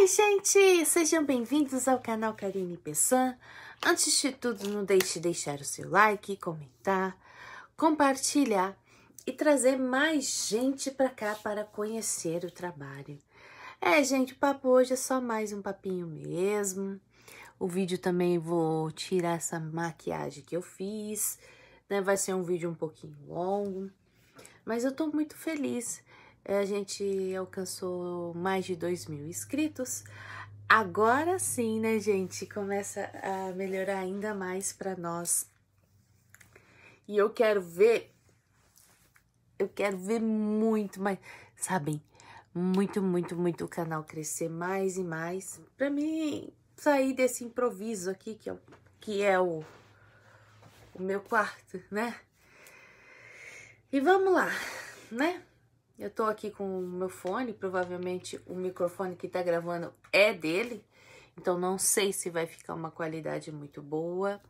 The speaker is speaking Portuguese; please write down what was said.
Oi, gente! Sejam bem-vindos ao canal Karine Pessan. Antes de tudo, não deixe de deixar o seu like, comentar, compartilhar e trazer mais gente para cá para conhecer o trabalho. É, gente, o papo hoje é só mais um papinho mesmo. O vídeo também vou tirar essa maquiagem que eu fiz, né? Vai ser um vídeo um pouquinho longo, mas eu tô muito feliz é, a gente alcançou mais de 2 mil inscritos. Agora sim, né, gente? Começa a melhorar ainda mais para nós. E eu quero ver, eu quero ver muito mais, sabem? Muito, muito, muito o canal crescer mais e mais. Para mim sair desse improviso aqui que é o, que é o, o meu quarto, né? E vamos lá, né? Eu tô aqui com o meu fone, provavelmente o microfone que tá gravando é dele, então não sei se vai ficar uma qualidade muito boa.